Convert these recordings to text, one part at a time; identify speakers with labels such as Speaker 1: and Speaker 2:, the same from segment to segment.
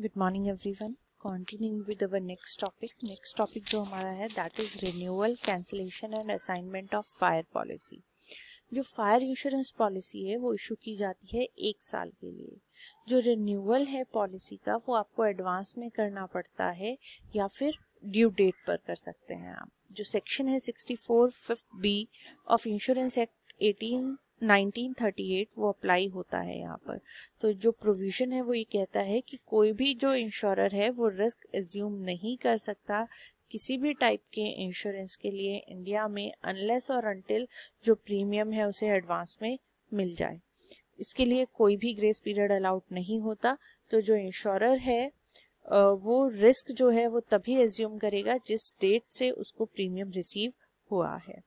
Speaker 1: good morning everyone continuing with our next topic next topic जो हमारा है that is renewal cancellation and assignment of fire policy जो fire insurance policy है वो issue की जाती है एक साल के लिए जो रिन्यूअल है पॉलिसी का वो आपको एडवांस में करना पड़ता है या फिर ड्यू डेट पर कर सकते हैं आप जो सेक्शन है sixty four fifth B of insurance act eighteen 1938 वो अप्लाई होता है यहाँ पर तो जो प्रोविज़न है वो ये कहता है कि कोई भी जो इंश्योरर है वो रिस्क एज्यूम नहीं कर सकता किसी भी टाइप के इंश्योरेंस के लिए इंडिया में अनलेस और अनटिल जो प्रीमियम है उसे एडवांस में मिल जाए इसके लिए कोई भी ग्रेस पीरियड अलाउड नहीं होता तो जो इंश्योरर है वो रिस्क जो है वो तभी एज्यूम करेगा जिस डेट से उसको प्रीमियम रिसीव हुआ है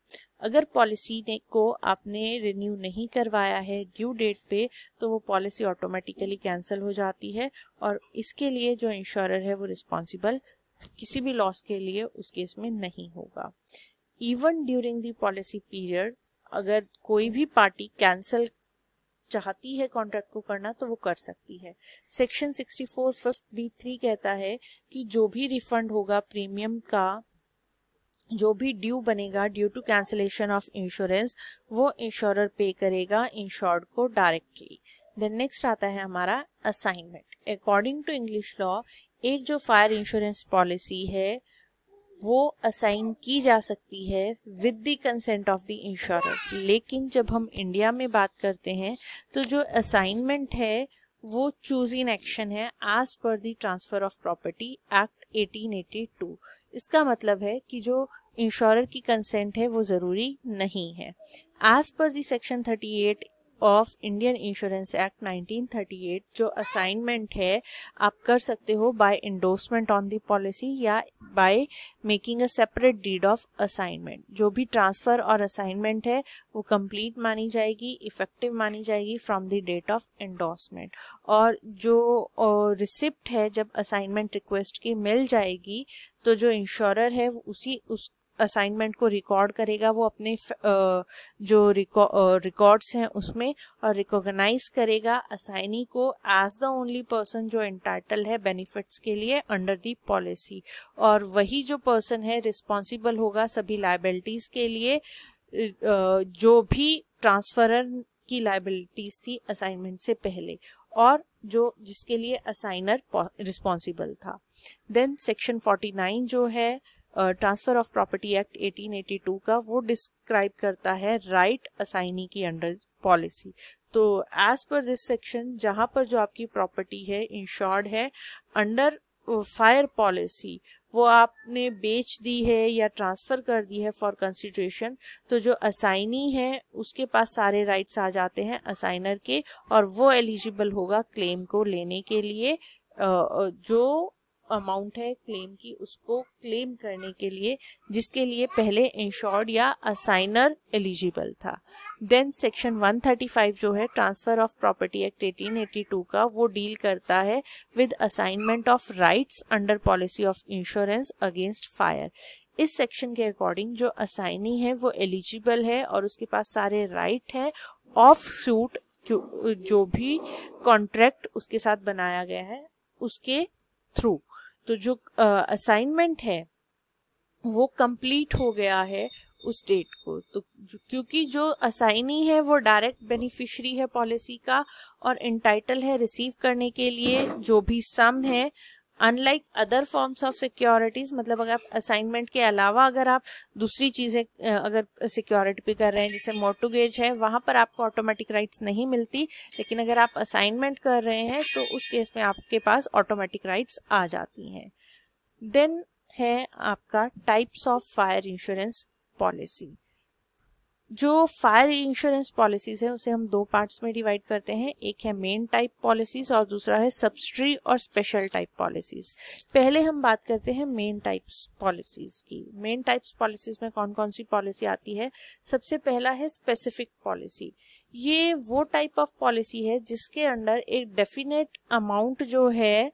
Speaker 1: अगर पॉलिसी ने को आपने रिन्यू नहीं करवाया है ड्यू डेट पे तो वो पॉलिसी ऑटोमेटिकली कैंसिल हो जाती है और इसके लिए जो इंश्योरर है वो रिस्पॉन्सिबल किसी भी लॉस के लिए उस केस में नहीं होगा even during the policy period अगर कोई भी पार्टी कैंसिल चाहती है कॉन्ट्रैक्ट को करना तो वो कर सकती है सेक्शन 64 फिफ्थ बी थ्री कहता है कि जो भी रिफंड होगा प्रीमियम का जो भी ड्यू बनेगा due to cancellation of insurance वो इंश्योरर पे करेगा इंश्योर्ड को डायरेक्टली देन नेक्स्ट आता है हमारा assignment according to English law एक जो फायर इंश्योरेंस पॉलिसी है वो असाइन की जा सकती है with the consent of the insurer लेकिन जब हम इंडिया में बात करते हैं तो जो असाइनमेंट है वो चूज इन एक्शन है as per the transfer of property act 1882 इसका मतलब है कि जो इंश्योरर की कंसेंट है वो ज़रूरी नहीं है as per the section eight of Indian insurance act 1938 जो असाइनमेंट है आप कर सकते हो by endorsement on the policy या by making a separate deed of assignment जो भी ट्रांसफर और असाइनमेंट है वो कंप्लीट मानी जाएगी इफेक्टिव मानी जाएगी from the date of endorsement और जो रिसिप्ट है जब असाइनमेंट रिक्वेस्ट की मिल जाएगी तो जो इंश्योरर है उसी उस असाइनमेंट को रिकॉर्ड करेगा वो अपने जो रिकॉर्ड्स हैं उसमें और रिकॉग्नाइज करेगा असाइनी को एज द ओनली पर्सन जो इंटाइटल है बेनिफिट्स के लिए अंडर दी पॉलिसी और वही जो पर्सन है रिस्पॉन्सिबल होगा सभी लाइबिलिटीज के लिए जो भी ट्रांसफरर की लाइबिलिटीज थी असाइनमेंट से पहले और जो जिसके लिए असाइनर रिस्पॉन्सिबल था देन सेक्शन 49 जो है ट्रांसफर ऑफ प्रॉपर्टी एक्ट 1882 का वो डिस्क्राइब करता है राइट right असाइनी की अंडर पॉलिसी तो एज पर दिस सेक्शन जहां पर जो आपकी प्रॉपर्टी है इंश्योर्ड है अंडर फायर पॉलिसी वो आपने बेच दी है या ट्रांसफर कर दी है फॉर कंसिड्रेशन तो जो असाइनी है उसके पास सारे राइट्स आ जाते हैं असाइनर के और वो एलिजिबल होगा क्लेम को लेने के लिए जो अमाउंट है क्लेम की उसको क्लेम करने के लिए जिसके लिए पहले इंश्योर्ड या असाइनर एलिजिबल था देन सेक्शन 135 जो है ट्रांसफर ऑफ प्रॉपर्टी एक्ट 1882 का वो डील करता है with assignment of rights under policy of insurance against fire इस सेक्शन के अकॉर्डिंग जो असाइनी है वो एलिजिबल है और उसके पास सारे राइट है ऑफ सूट जो भी कॉन्ट्रैक्ट उसके साथ बनाया गया है उसके थ्रू तो जो असाइनमेंट है वो कंप्लीट हो गया है उस डेट को तो क्योंकि जो असाइनी है वो डायरेक्ट बेनिफिशियरी है पॉलिसी का और इंटाइटल है रिसीव करने के लिए जो भी सम है unlike other forms of securities मतलब अगर आप असाइनमेंट के अलावा अगर आप दूसरी चीज़ें अगर सिक्योरिटी पे कर रहे हैं जैसे मोटोगेज है वहां पर आपको ऑटोमेटिक राइट्स नहीं मिलती लेकिन अगर आप असाइनमेंट कर रहे हैं तो उस केस में आपके पास ऑटोमेटिक राइट्स आ जाती हैं देन है आपका types of fire insurance policy जो फायर इंश्योरेंस पॉलिसीज है उसे हम दो पार्ट्स में डिवाइड करते हैं एक है मेन टाइप पॉलिसीज और दूसरा है सब्सिडी और स्पेशल टाइप पॉलिसीज पहले हम बात करते हैं मेन टाइप्स पॉलिसीज की मेन टाइप्स पॉलिसीज में कौन कौन सी पॉलिसी आती है सबसे पहला है स्पेसिफिक पॉलिसी ये वो टाइप ऑफ पॉलिसी है जिसके अंडर एक डेफिनेट अमाउंट जो है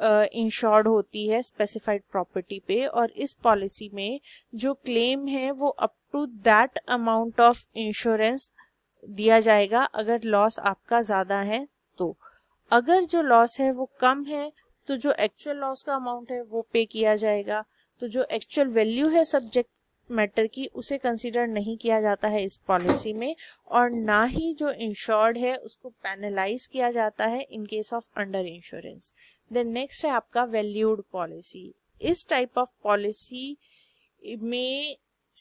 Speaker 1: इंश्योर्ड uh, होती है स्पेसिफाइड प्रॉपर्टी पे और इस पॉलिसी में जो क्लेम है वो up to that amount of insurance दिया जाएगा अगर लॉस आपका ज़्यादा है तो अगर जो लॉस है वो कम है तो जो एक्चुअल लॉस का अमाउंट है वो पे किया जाएगा तो जो एक्चुअल वैल्यू है सब्जेक्ट मैटर की उसे कंसीडर नहीं किया जाता है इस पॉलिसी में और ना ही जो इंश्योर्ड है उसको पैनलाइज किया जाता है in case of under insurance then next है आपका वैल्यूड पॉलिसी इस टाइप ऑफ पॉलिसी में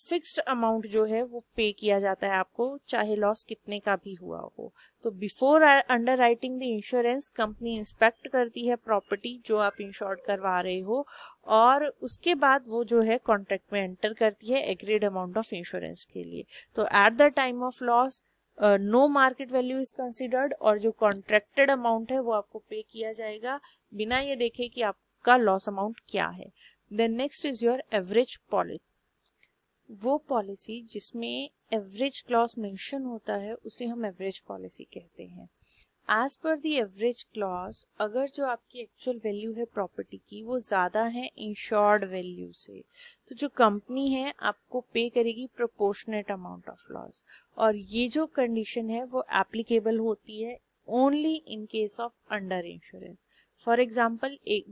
Speaker 1: फिक्स्ड अमाउंट जो है वो पे किया जाता है आपको चाहे लॉस कितने का भी हुआ हो तो before underwriting the insurance company inspect करती है प्रॉपर्टी जो आप इंश्योर करवा रहे हो और उसके बाद वो जो है कॉन्ट्रैक्ट में एंटर करती है एग्रीड अमाउंट ऑफ इंश्योरेंस के लिए तो at the time of loss no market value is considered और जो कॉन्ट्रैक्टेड अमाउंट है वो आपको पे किया जाएगा बिना ये देखे कि आपका लॉस अमाउंट क्या है then next is your average policy वो पॉलिसी जिसमें एवरेज क्लॉज मेंशन होता है उसे हम एवरेज पॉलिसी कहते हैं as per the average clause अगर जो आपकी एक्चुअल वैल्यू है प्रॉपर्टी की वो ज़्यादा है इंश्योर्ड वैल्यू से तो जो कंपनी है आपको पे करेगी प्रोपोर्शनेट अमाउंट ऑफ लॉस और ये जो कंडीशन है वो एप्लीकेबल होती है only in case of under insurance for example एक,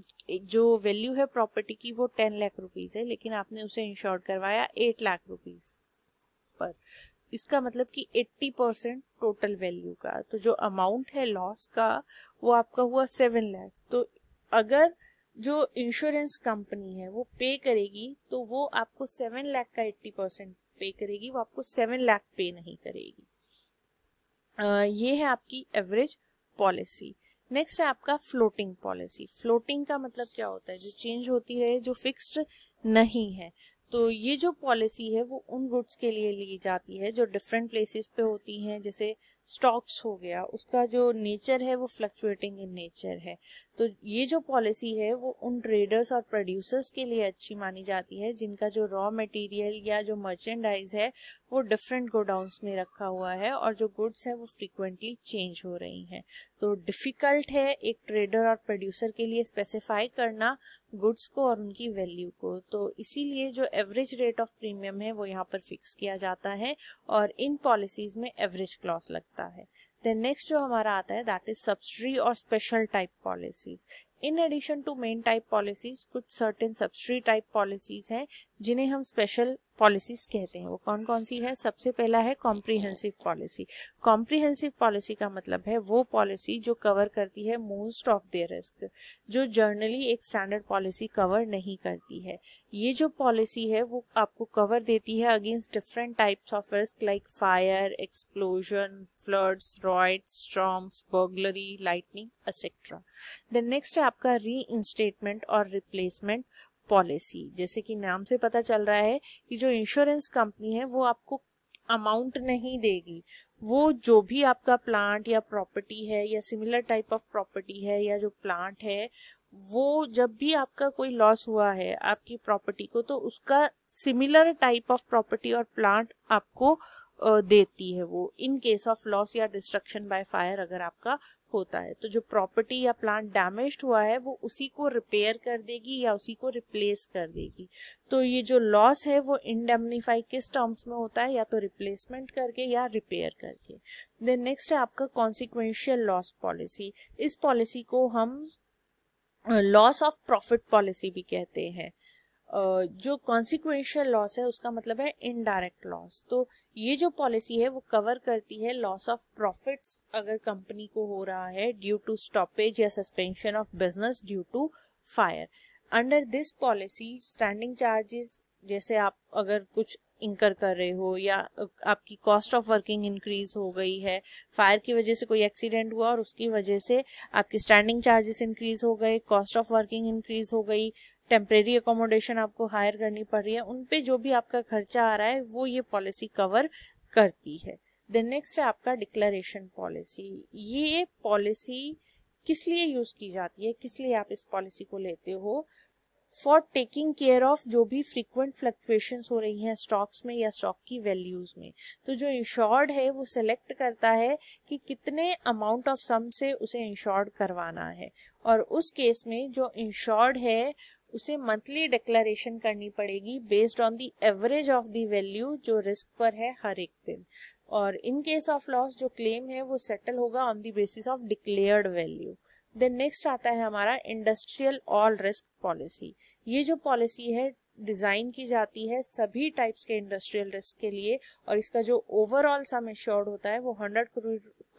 Speaker 1: जो वैल्यू है प्रॉपर्टी की वो टेन लाख रुपीज है लेकिन आपने उसे इंश्योर करवाया एट लाख रुपीज पर इसका मतलब कि 80 परसेंट टोटल वैल्यू का तो जो अमाउंट है लॉस का वो आपका हुआ सेवन लाख तो अगर जो इंश्योरेंस कंपनी है वो पे करेगी तो वो आपको सेवन लाख का एट्टी परसेंट पे करेगी वो आपको सेवन लाख पे नहीं करेगी आ, ये है आपकी एवरेज पॉलिसी नेक्स्ट है आपका फ्लोटिंग पॉलिसी फ्लोटिंग का मतलब क्या होता है जो चेंज होती रहे जो फिक्स्ड नहीं है तो ये जो पॉलिसी है वो उन गुड्स के लिए ली जाती है जो डिफरेंट प्लेसेस पे होती हैं जैसे स्टॉक्स हो गया उसका जो नेचर है वो फ्लक्चुएटिंग इन नेचर है तो ये जो पॉलिसी है वो उन ट्रेडर्स और प्रोड्यूसर्स के लिए अच्छी मानी जाती है जिनका जो रॉ मटेरियल या जो मर्चेंडाइज है वो डिफरेंट गोडाउंस में रखा हुआ है और जो गुड्स है वो फ्रीक्वेंटली चेंज हो रही हैं तो डिफिकल्ट है एक ट्रेडर और प्रोड्यूसर के लिए स्पेसिफाई करना गुड्स को और उनकी वैल्यू को तो इसीलिए जो एवरेज रेट ऑफ प्रीमियम है वो यहाँ पर फिक्स किया जाता है और इन पॉलिसीज में एवरेज क्लॉस लगता है देन नेक्स्ट जो हमारा आता है दैट इज सब्सिडी और special type policies in addition to main type policies कुछ सर्टेन सब्सिडी टाइप पॉलिसीज हैं जिन्हें हम स्पेशल पॉलिसीज कहते हैं वो कौन कौन सी है सबसे पहला है कॉम्प्रिहेंसिव पॉलिसी कॉम्प्रिहेंसिव पॉलिसी का मतलब है वो पॉलिसी जो कवर करती है मोस्ट ऑफ द रिस्क जो जर्नली एक स्टैंडर्ड पॉलिसी कवर नहीं करती है ये जो पॉलिसी है वो आपको कवर देती है against different types of risk like fire explosion floods riot storms burglary lightning etcetera then next है आपका री इंस्टेटमेंट और रिप्लेसमेंट पॉलिसी जैसे कि नाम से पता चल रहा है कि जो इंश्योरेंस कंपनी है वो आपको अमाउंट नहीं देगी वो जो भी आपका प्लांट या प्रॉपर्टी है या सिमिलर टाइप ऑफ प्रॉपर्टी है या जो प्लांट है वो जब भी आपका कोई लॉस हुआ है आपकी प्रॉपर्टी को तो उसका सिमिलर टाइप ऑफ प्रॉपर्टी और प्लांट आपको देती है वो इन केस ऑफ लॉस या डिस्ट्रक्शन बाय फायर अगर आपका होता है तो जो प्रॉपर्टी या प्लांट डैमेज हुआ है वो उसी को रिपेयर कर देगी या उसी को रिप्लेस कर देगी तो ये जो लॉस है वो इनडेमनीफाई किस टर्म्स में होता है या तो रिप्लेसमेंट करके या रिपेयर करके देन नेक्स्ट है आपका कॉन्सिक्वेंशियल लॉस पॉलिसी इस पॉलिसी को हम लॉस ऑफ प्रॉफिट पॉलिसी भी कहते हैं जो कॉन्सिक्वेंशियल लॉस है उसका मतलब है इनडायरेक्ट लॉस तो ये जो पॉलिसी है वो कवर करती है लॉस ऑफ प्रॉफिट्स अगर कंपनी को हो रहा है ड्यू टू स्टॉपेज या suspension of business due to fire under this policy standing charges जैसे आप अगर कुछ इंकर कर रहे हो या आपकी कॉस्ट ऑफ वर्किंग इंक्रीज हो गई है फायर की वजह से कोई एक्सीडेंट हुआ और उसकी वजह से आपकी स्टैंडिंग चार्जेस इंक्रीज हो गए कॉस्ट ऑफ वर्किंग इंक्रीज हो गई टेम्परेरी अकोमोडेशन आपको हायर करनी पड़ रही है उन पे जो भी आपका खर्चा आ रहा है वो ये पॉलिसी कवर करती है देन नेक्स्ट है आपका डिक्लेरेशन पॉलिसी ये पॉलिसी किस लिए यूज की जाती है किस लिए आप इस पॉलिसी को लेते हो फॉर टेकिंग केयर ऑफ जो भी फ्रीक्वेंट फ्लक्चुएशन हो रही हैं स्टॉक्स में या स्टॉक की वैल्यूज में तो जो इंश्योर्ड है वो सिलेक्ट करता है कि कितने अमाउंट ऑफ सम से उसे इंश्योर्ड करवाना है और उस केस में जो इंश्योर्ड है उसे मंथली डिक्लेरेशन करनी पड़ेगी based on the average of the value जो रिस्क पर है हर एक दिन और इन केस ऑफ लॉस जो क्लेम है वो सेटल होगा on the basis of declared value then next आता है हमारा इंडस्ट्रियल ऑल रिस्क पॉलिसी ये जो पॉलिसी है डिज़ाइन की जाती है सभी टाइप्स के इंडस्ट्रियल रिस्क के लिए और इसका जो ओवरऑल सम एश्योर्ड होता है वो हंड्रेड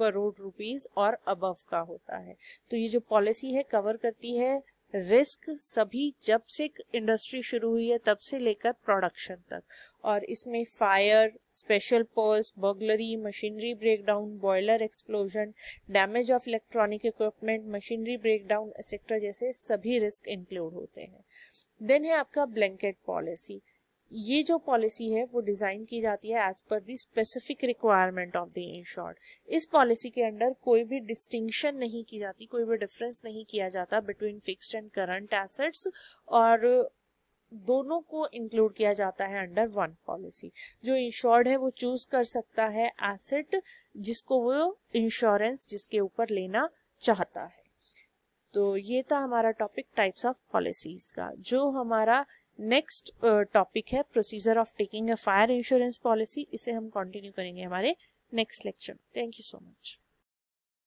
Speaker 1: करोड़ रुपीज और अबव का होता है तो ये जो पॉलिसी है कवर करती है रिस्क सभी जब से इंडस्ट्री शुरू हुई है तब से लेकर प्रोडक्शन तक और इसमें fire special perils burglary machinery breakdown boiler explosion damage of electronic equipment machinery breakdown etcetera जैसे सभी रिस्क इंक्लूड होते हैं देन है आपका ब्लैंकेट पॉलिसी ये जो पॉलिसी है वो डिज़ाइन की जाती है as per the specific requirement of the insured इस पॉलिसी के अंडर कोई भी डिस्टिंक्शन नहीं की जाती कोई भी डिफरेंस नहीं किया जाता between fixed and current assets और दोनों को इंक्लूड किया जाता है अंडर वन पॉलिसी जो इंश्योर्ड है वो चूज कर सकता है एसेट जिसको वो इंश्योरेंस जिसके ऊपर लेना चाहता है तो ये था हमारा टॉपिक टाइप्स ऑफ पॉलिसीज का जो हमारा नेक्स्ट टॉपिक uh, है procedure of taking a fire insurance policy इसे हम कंटिन्यू करेंगे हमारे next lecture thank you so much